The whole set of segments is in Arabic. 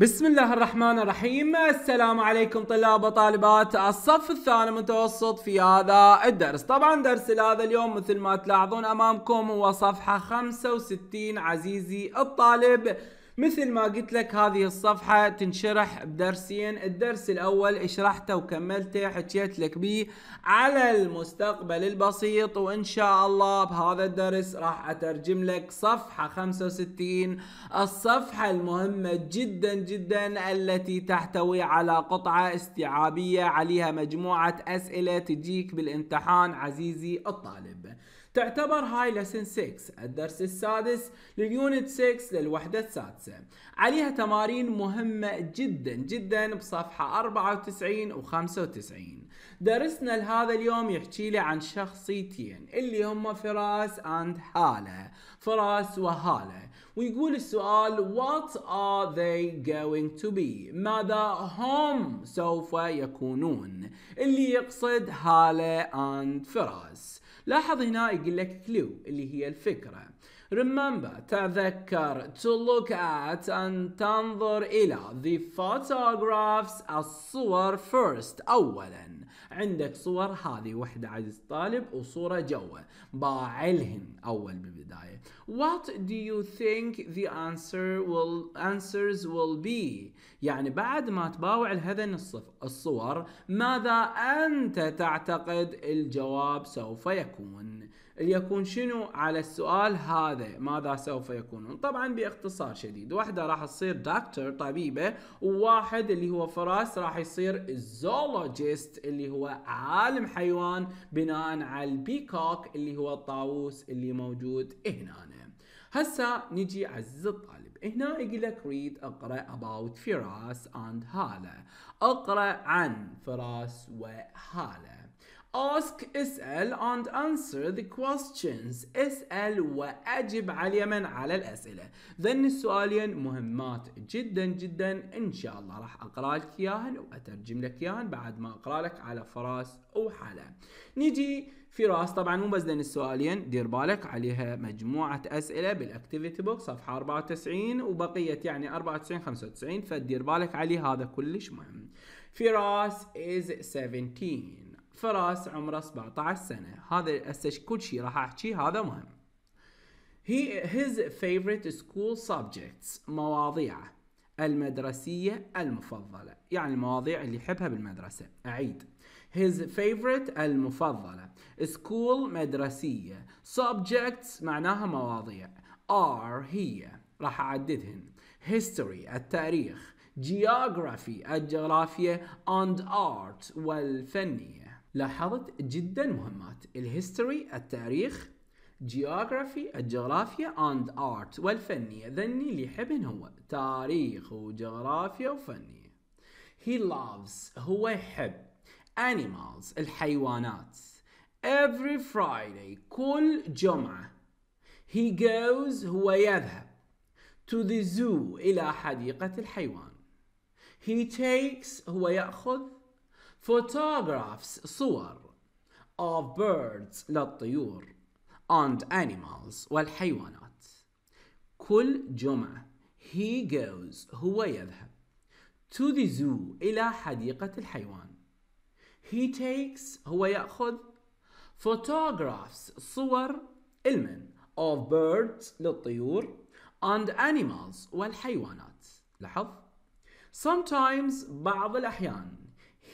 بسم الله الرحمن الرحيم السلام عليكم طلاب وطالبات الصف الثاني متوسط في هذا الدرس طبعا درس هذا اليوم مثل ما تلاحظون امامكم هو صفحة 65 عزيزي الطالب مثل ما قلت لك هذه الصفحة تنشرح بدرسين الدرس الأول شرحته وكملته حكيت لك به على المستقبل البسيط وإن شاء الله بهذا الدرس راح أترجم لك صفحة 65 الصفحة المهمة جدا جدا التي تحتوي على قطعة استيعابية عليها مجموعة أسئلة تجيك بالامتحان عزيزي الطالب تعتبر هاي لسن 6 الدرس السادس لليونت 6 للوحدة السادسة عليها تمارين مهمة جدا جدا بصفحة 94 و 95 درسنا لهذا اليوم يحكي لي عن شخصيتين اللي هم فراس اند هالة فراس وهالة ويقول السؤال what are they going to be ماذا هم سوف يكونون اللي يقصد هالة اند فراس لاحظ هنا يقول لك كلو اللي هي الفكرة remember تذكر to look at أن تنظر إلى the photographs الصور first أولاً عندك صور هذه وحده عزيز طالب وصوره جوا باع اول بالبدايه what do you think the answer will answers will be يعني بعد ما تباوع لهذن الصور ماذا انت تعتقد الجواب سوف يكون ليكون شنو على السؤال هذا ماذا سوف يكونون طبعا باختصار شديد واحدة راح تصير دكتور طبيبة وواحد اللي هو فراس راح يصير زولوجيست اللي هو عالم حيوان بناء على البيكوك اللي هو الطاووس اللي موجود هنا هسه نجي عز الطالب هنا يقول لك ريد اقرا about فراس and هالة اقرا عن فراس وهالة ask اسأل and answer the questions اسأل وأجب على من على الأسئلة ذن السؤالين مهمات جدا جدا إن شاء الله راح أقرأ لك إياهن وأترجم لك إياهن بعد ما أقرأ لك على فراس وحالة نجي فراس طبعا مو بس لان السؤالين دير بالك عليها مجموعه اسئله بالاكتيفيتي بوك صفحه 94 وبقيه يعني 94 95 فدير بالك عليه هذا كلش مهم فراس از 17 فراس عمره 17 سنه هذا هسه كل شيء راح احكي هذا مهم هي هيز فيفرت سكول سابجكتس مواضيعه المدرسية المفضلة يعني المواضيع اللي يحبها بالمدرسة أعيد his favorite المفضلة school مدرسية subjects معناها مواضيع are هي راح أعددهن history التاريخ geography الجغرافيا and art والفنية لاحظت جدا مهمات الهيستوري التاريخ geography الجغرافيا and art والفنية ذني اللي يحبن هو تاريخ وجغرافيا وفنية he loves هو يحب animals الحيوانات every Friday كل جمعة he goes هو يذهب to the zoo إلى حديقة الحيوان he takes هو يأخذ photographs صور of birds للطيور and animals والحيوانات كل جمعة he goes هو يذهب to the zoo إلى حديقة الحيوان He takes هو يأخذ photographs صور المن of birds للطيور and animals والحيوانات لاحظ sometimes بعض الأحيان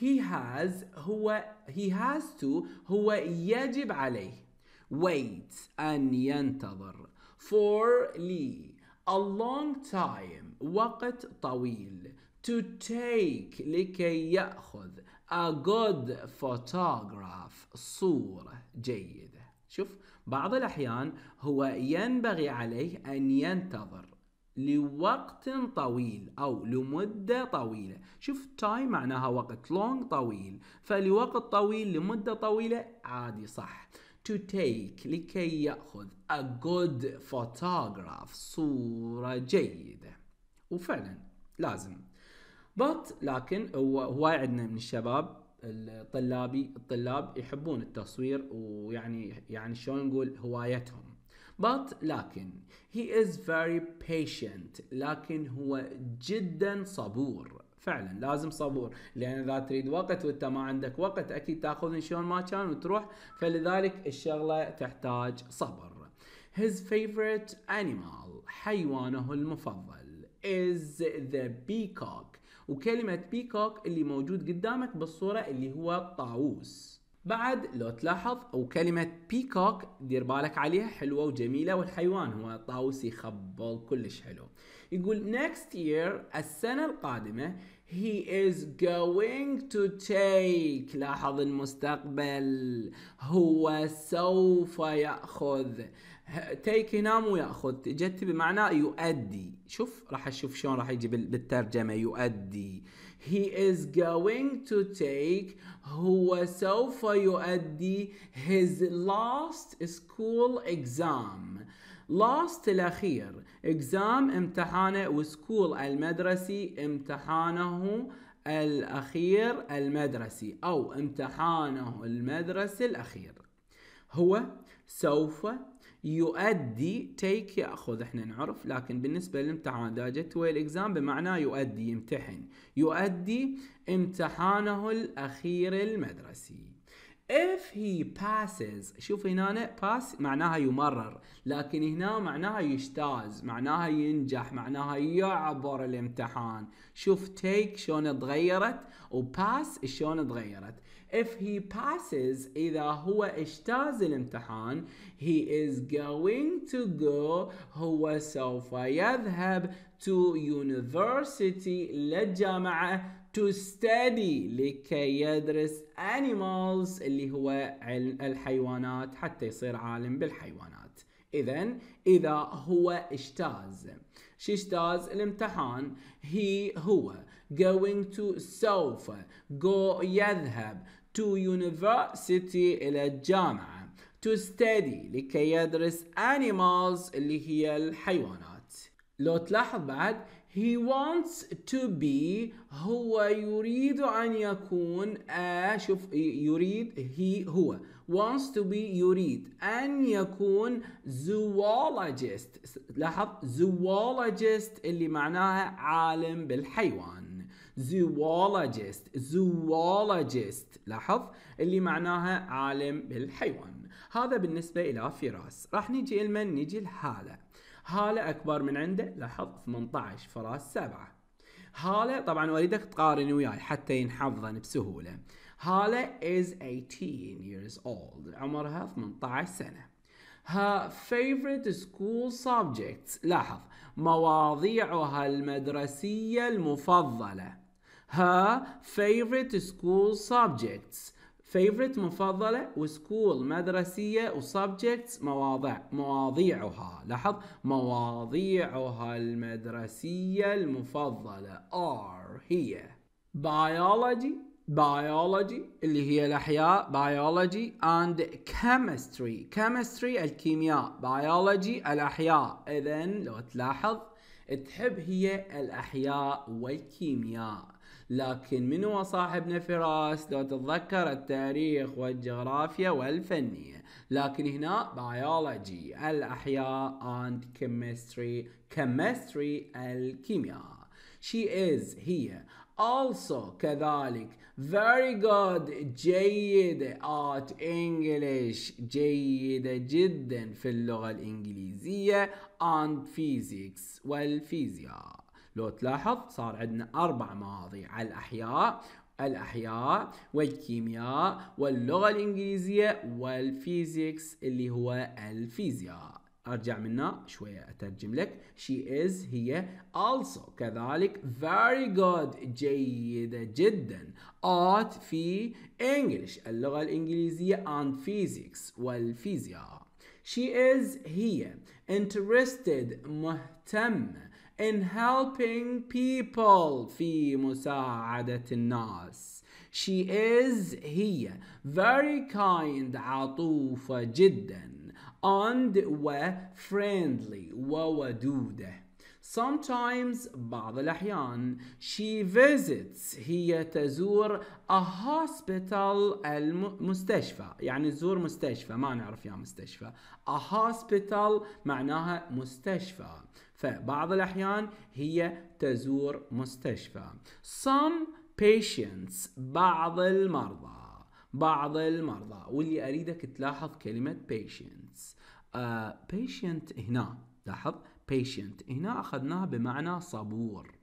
he has هو he has to هو يجب عليه wait أن ينتظر for لي a long time وقت طويل to take لكي يأخذ A good photograph صورة جيدة شوف بعض الأحيان هو ينبغي عليه أن ينتظر لوقت طويل أو لمدة طويلة شوف time معناها وقت long طويل فلوقت طويل لمدة طويلة عادي صح to take لكي يأخذ a good photograph صورة جيدة وفعلا لازم بط لكن هو هواي عندنا من الشباب الطلابي الطلاب يحبون التصوير ويعني يعني شلون نقول هوايتهم but لكن he is very patient لكن هو جدا صبور فعلا لازم صبور لان اذا تريد وقت وانت ما عندك وقت اكيد تاخذ شلون ما كان وتروح فلذلك الشغله تحتاج صبر his favorite animal حيوانه المفضل is the peacock وكلمة بيكوك اللي موجود قدامك بالصورة اللي هو الطاووس بعد لو تلاحظ او كلمة بيكوك دير بالك عليها حلوة وجميلة والحيوان هو طاووس يخبل كلش حلو يقول next year السنة القادمة he is going to take لاحظ المستقبل هو سوف يأخذ تيك ينام وياخذ جت بمعنى يؤدي شوف راح اشوف شلون راح يجي بالترجمه يؤدي he is going to take هو سوف يؤدي his last school exam last الاخير exam امتحانه وسكول المدرسي امتحانه الاخير المدرسي او امتحانه المدرسي الاخير هو سوف يؤدي تيك ياخذ احنا نعرف لكن بالنسبه للامتحان دا جت وي الاكزام بمعنى يؤدي يمتحن يؤدي امتحانه الاخير المدرسي if he passes شوف هنا باس معناها يمرر لكن هنا معناها يجتاز معناها ينجح معناها يعبر الامتحان شوف تيك شلون تغيرت وباس شلون تغيرت if he passes إذا هو اجتاز الامتحان he is going to go هو سوف يذهب to university للجامعة to study لكي يدرس animals اللي هو علم الحيوانات حتى يصير عالم بالحيوانات إذا إذا هو اجتاز شو اجتاز الامتحان هي هو going to سوف go يذهب to university إلى الجامعة to study لكي يدرس animals اللي هي الحيوانات لو تلاحظ بعد he wants to be هو يريد أن يكون آه، شوف يريد he هو wants to be يريد أن يكون zoologist لاحظ zoologist اللي معناها عالم بالحيوان زوولوجيست زوولوجيست لاحظ اللي معناها عالم بالحيوان هذا بالنسبة إلى فراس راح نجي لمن نجي لهالة هالة أكبر من عنده لاحظ 18 فراس 7 هالة طبعا وليدك تقارن وياي حتى ينحضن بسهولة هالة is 18 years old عمرها 18 سنة her favorite school subjects لاحظ مواضيعها المدرسية المفضلة her favorite school subjects favorite مفضلة school مدرسية وسبجكتس مواضع مواضيعها لاحظ مواضيعها المدرسية المفضلة are هي biology biology اللي هي الأحياء biology and chemistry chemistry الكيمياء biology الأحياء إذا لو تلاحظ تحب هي الأحياء والكيمياء لكن من هو صاحبنا فراس لو تتذكر التاريخ والجغرافيا والفنية لكن هنا بيولوجي الأحياء and chemistry chemistry الكيمياء She is هي also كذلك very good جيدة at English جيدة جدا في اللغة الإنجليزية and physics والفيزياء لو تلاحظ صار عندنا أربع مواضيع الأحياء الأحياء والكيمياء واللغة الإنجليزية والفيزيكس اللي هو الفيزياء أرجع منا شوية أترجم لك she is هي also كذلك very good جيدة جدا art في English اللغة الإنجليزية and physics والفيزياء she is هي interested مهتمة in helping people في مساعدة الناس she is هي very kind عطوفة جدا and و friendly وودودة Sometimes بعض الأحيان she visits هي تزور a hospital المستشفى يعني تزور مستشفى ما نعرف يا مستشفى a hospital معناها مستشفى فبعض الأحيان هي تزور مستشفى some patients بعض المرضى بعض المرضى واللي أريدك تلاحظ كلمة patients uh, patient هنا لاحظ patient هنا أخذناها بمعنى صبور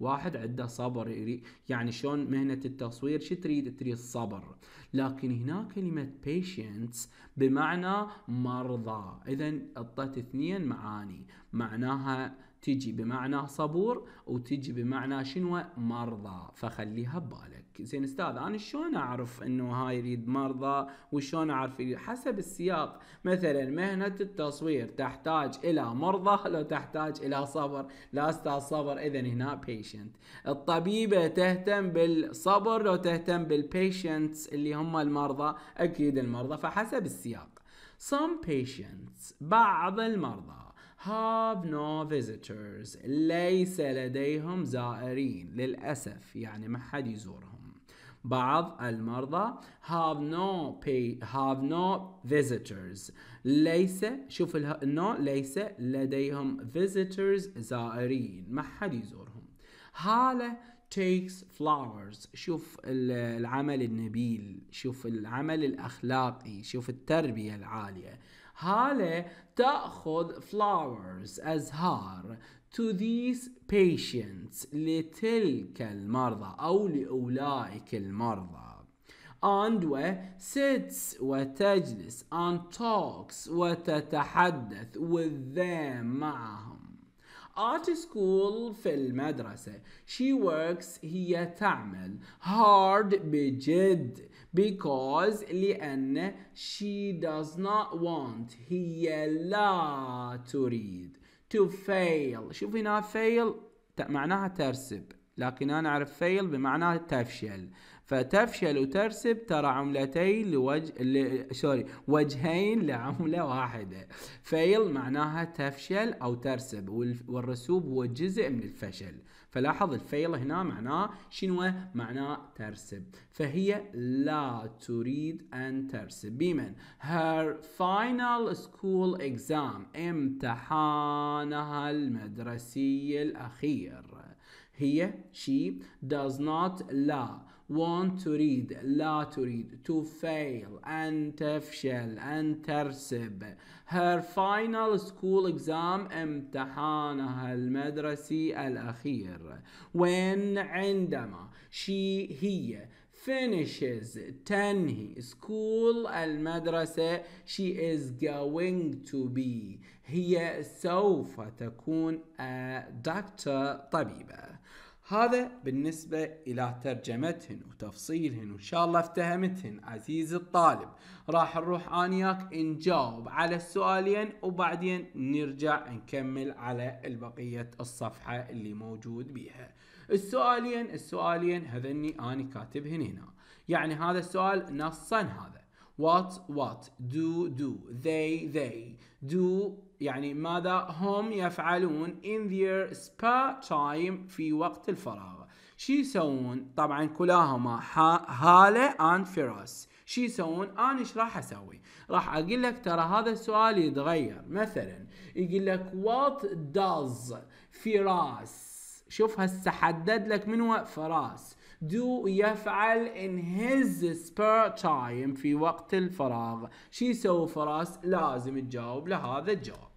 واحد عنده صبر يعني شلون مهنة التصوير شو تريد تريد الصبر لكن هنا كلمة patients بمعنى مرضى إذا اعطت اثنين معاني معناها تجي بمعنى صبور وتجي بمعنى شنو مرضى فخليها ببالك زين استاذ انا شلون اعرف انه هاي يريد مرضى وشلون اعرف حسب السياق مثلا مهنة التصوير تحتاج الى مرضى لو تحتاج الى صبر لا استاذ صبر اذا هنا بيشنت الطبيبة تهتم بالصبر لو تهتم بالبيشنتس اللي هم المرضى اكيد المرضى فحسب السياق some patients بعض المرضى have no visitors ليس لديهم زائرين للأسف يعني ما حد يزورهم بعض المرضى have no pay have no visitors ليس شوف ال no ليس لديهم visitors زائرين ما حد يزورهم هالة takes flowers شوف العمل النبيل شوف العمل الأخلاقي شوف التربية العالية هالة تأخذ flowers أزهار to these patients لتلك المرضى أو لأولئك المرضى and و sits وتجلس and talks وتتحدث with them معهم at school في المدرسة she works هي تعمل hard بجد because لأن she does not want هي لا تريد to fail شوف هنا fail معناها ترسب لكن أنا أعرف fail بمعنى تفشل فتفشل وترسب ترى عملتين لوجه ل... سوري وجهين لعملة واحدة فيل معناها تفشل أو ترسب والرسوب هو جزء من الفشل فلاحظ الفيل هنا معناه شنو معناه ترسب فهي لا تريد أن ترسب بمن her final school exam امتحانها المدرسي الأخير هي she does not لا want to read لا تريد to fail أن تفشل أن ترسب her final school exam امتحانها المدرسي الأخير when عندما she هي finishes تنهي school المدرسة she is going to be هي سوف تكون a doctor طبيبة هذا بالنسبة إلى ترجمتهن وتفصيلهن وإن شاء الله افتهمتهن عزيزي الطالب راح نروح آنياك نجاوب على السؤالين وبعدين نرجع نكمل على البقية الصفحة اللي موجود بها السؤالين السؤالين هذني أنا كاتبهن هنا يعني هذا السؤال نصا هذا what what do do they they do يعني ماذا هم يفعلون in their spare time في وقت الفراغ شو يسوون طبعا كلاهما هالة and فراس شو يسوون انا ايش راح اسوي راح اقول لك ترى هذا السؤال يتغير مثلا يقول لك what does فراس شوف هسه حدد لك من هو فراس do يفعل in his spare time في وقت الفراغ شو يسوي فراس لازم تجاوب لهذا الجواب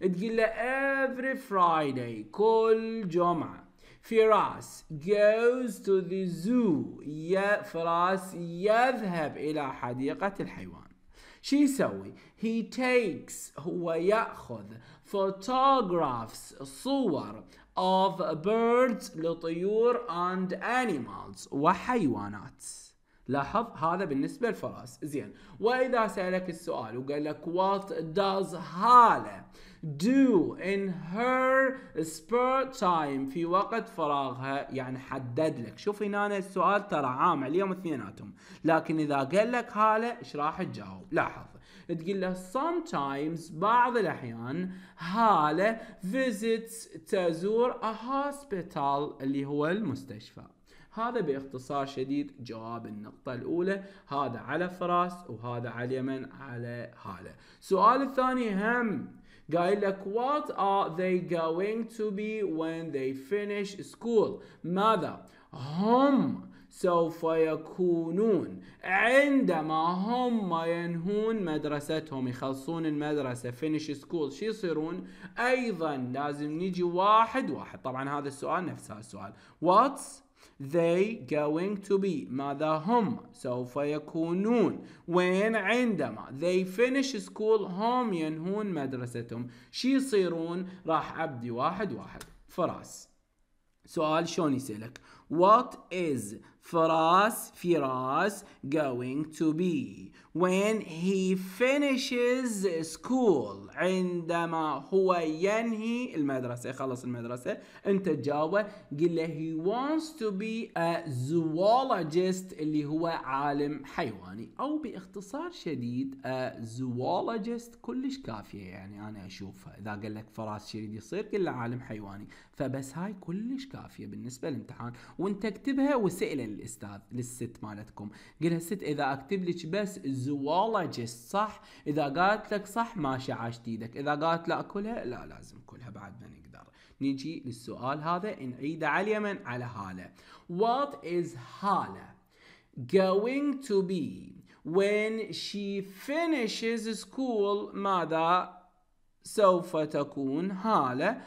تقول له every Friday كل جمعة فراس goes to the zoo يا فراس يذهب إلى حديقة الحيوان شو يسوي؟ He takes هو يأخذ photographs صور of birds لطيور and animals وحيوانات لاحظ هذا بالنسبة للفراس زين وإذا سألك السؤال وقال لك what does هالة do in her spare time في وقت فراغها يعني حدد لك شوف هنا أنا السؤال ترى عام عليهم اثنيناتهم لكن إذا قال لك هالة إيش راح تجاوب لاحظ تقول له sometimes بعض الأحيان هالة visits تزور a hospital اللي هو المستشفى هذا باختصار شديد جواب النقطة الأولى هذا على فراس وهذا على يمن على هالة السؤال الثاني هم قايل لك what are they going to be when they finish school ماذا هم سوف يكونون عندما هم ينهون مدرستهم يخلصون المدرسة فينيش سكول شو يصيرون أيضا لازم نيجي واحد واحد طبعا هذا السؤال نفس هذا السؤال what's they going to be ماذا هم سوف يكونون وين عندما they finish school هم ينهون مدرستهم شي يصيرون راح أبدي واحد واحد فراس سؤال شلون يسألك what is فراس فراس going to be when he finishes school عندما هو ينهي المدرسة يخلص المدرسة انت تجاوبه قل له he wants to be a zoologist اللي هو عالم حيواني او باختصار شديد a zoologist كلش كافية يعني انا اشوفها اذا قال لك فراس شريد يصير قل له عالم حيواني فبس هاي كلش كافية بالنسبة للامتحان وانت اكتبها وسئلة للاستاذ للست مالتكم قلها الست اذا اكتب لك بس زوولوجيست صح اذا قالت لك صح ماشي عاش ايدك اذا قالت لا كلها لا لازم كلها بعد ما نقدر نجي للسؤال هذا نعيده على اليمن على هاله what is هاله going to be when she finishes school ماذا سوف تكون هالة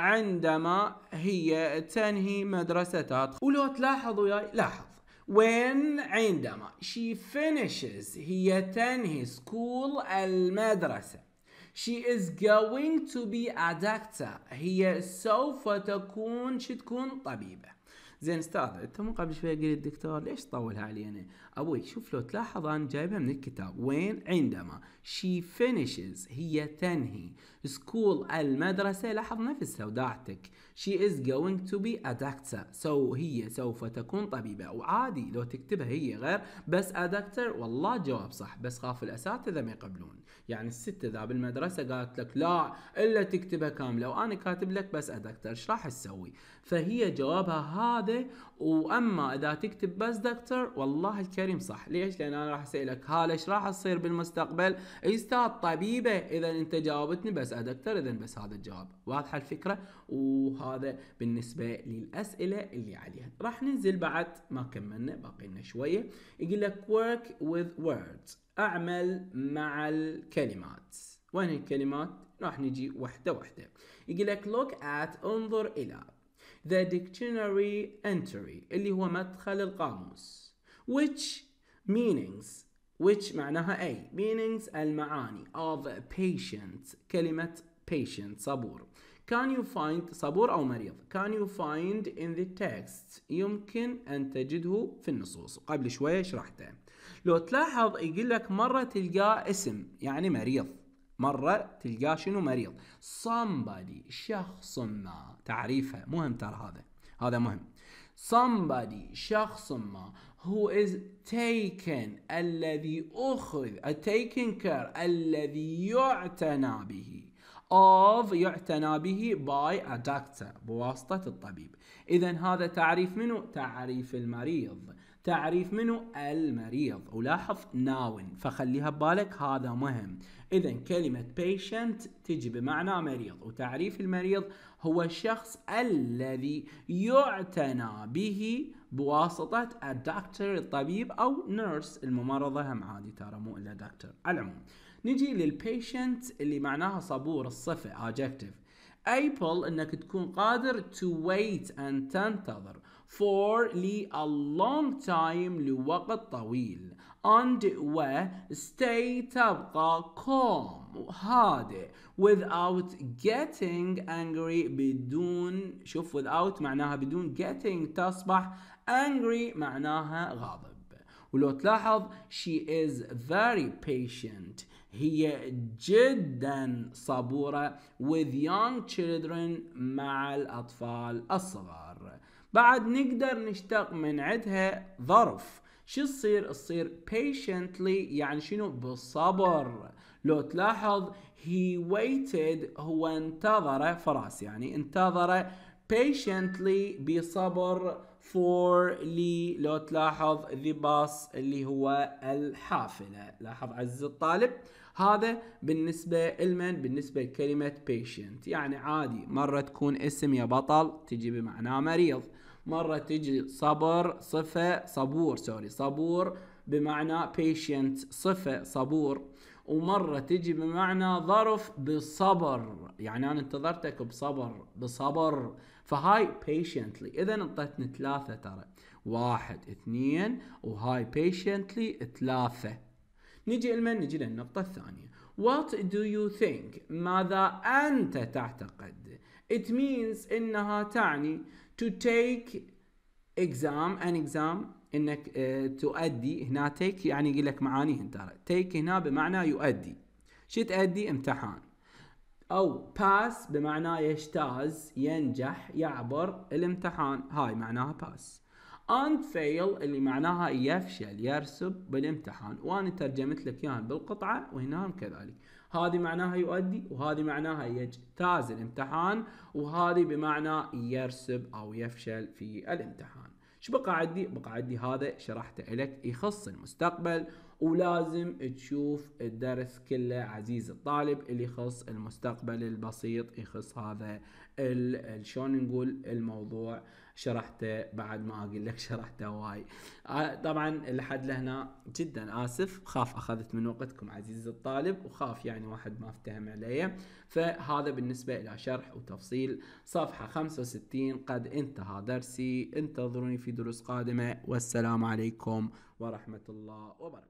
عندما هي تنهي مدرستها ولو تلاحظ وياي لاحظ when عندما she finishes هي تنهي school المدرسة she is going to be a doctor هي سوف تكون شتكون طبيبة زين استاذ انت من قبل شوي قلت الدكتور ليش تطولها علينا ابوي شوف لو تلاحظ انا جايبها من الكتاب وين عندما شي finishes هي تنهي سكول المدرسه لاحظ نفسها وداعتك شي از going to be a doctor سو so هي سوف تكون طبيبه وعادي لو تكتبها هي غير بس a doctor والله جواب صح بس خاف الاساتذه ما يقبلون يعني الست ذا بالمدرسه قالت لك لا الا تكتبها كامله وانا كاتب لك بس a doctor ايش راح تسوي فهي جوابها هذا واما اذا تكتب بس دكتور والله الكريم صح ليش لان انا راح اسالك هل ايش راح تصير بالمستقبل استاذ طبيبه اذا انت جاوبتني بس دكتور اذا بس هذا الجواب واضحه الفكره وهذا بالنسبه للاسئله اللي عليها راح ننزل بعد ما كملنا باقي لنا شويه يقول لك work with words اعمل مع الكلمات وين الكلمات راح نجي وحده وحده يقول لك look at انظر الى The Dictionary Entry اللي هو مدخل القاموس which meanings which معناها أي meanings المعاني of patient كلمة patient صبور Can you find صبور أو مريض Can you find in the text يمكن أن تجده في النصوص قبل شوية شرحته لو تلاحظ يقول لك مرة تلقاه اسم يعني مريض مرة تلقاه شنو مريض somebody شخص ما تعريفها مهم ترى هذا هذا مهم somebody شخص ما who is taken الذي أخذ taken care الذي يعتنى به of يعتنى به by a doctor بواسطة الطبيب إذا هذا تعريف منه تعريف المريض تعريف منو المريض ولاحظ ناون فخليها ببالك هذا مهم اذا كلمه patient تجي بمعنى مريض وتعريف المريض هو الشخص الذي يعتنى به بواسطة الدكتور الطبيب أو نيرس الممرضة هم عادي ترى مو إلا دكتور على العموم نجي للبيشنت اللي معناها صبور الصفة adjective able انك تكون قادر to wait and تنتظر for a long time لوقت طويل and و stay تبقى calm هادئ without getting angry بدون شوف without معناها بدون getting تصبح angry معناها غاضب ولو تلاحظ she is very patient هي جدا صبورة with young children مع الأطفال الصغار بعد نقدر نشتق من عندها ظرف شو تصير تصير patiently يعني شنو بالصبر لو تلاحظ he waited هو انتظر فراس يعني انتظر patiently بصبر for لي لو تلاحظ the bus اللي هو الحافلة لاحظ عز الطالب هذا بالنسبة لمن بالنسبة لكلمة patient يعني عادي مرة تكون اسم يا بطل تجي بمعنى مريض مرة تجي صبر صفة صبور سوري صبور بمعنى patient صفة صبور ومرة تجي بمعنى ظرف بصبر يعني أنا انتظرتك بصبر بصبر فهاي patiently إذا انطتني ثلاثة ترى واحد اثنين وهاي patiently ثلاثة نجي المن نجي للنقطة الثانية What do you think ماذا أنت تعتقد It means إنها تعني to take exam an exam إنك uh, تؤدي هنا take يعني يقول لك معانيهن ترى take هنا بمعنى يؤدي شو تؤدي امتحان أو pass بمعنى يجتاز ينجح يعبر الامتحان هاي معناها pass and fail اللي معناها يفشل يرسب بالامتحان وانا ترجمت لك اياها بالقطعه وهنا كذلك هذه معناها يؤدي وهذه معناها يجتاز الامتحان وهذه بمعنى يرسب أو يفشل في الامتحان شو بقى عندي؟ بقى عندي هذا شرحته لك يخص المستقبل ولازم تشوف الدرس كله عزيز الطالب اللي يخص المستقبل البسيط يخص هذا شلون نقول الموضوع شرحته بعد ما اقول لك شرحته هواي آه، طبعا لحد لهنا جدا اسف خاف اخذت من وقتكم عزيز الطالب وخاف يعني واحد ما افتهم علي فهذا بالنسبة الى شرح وتفصيل صفحة 65 قد انتهى درسي انتظروني في دروس قادمة والسلام عليكم ورحمة الله وبركاته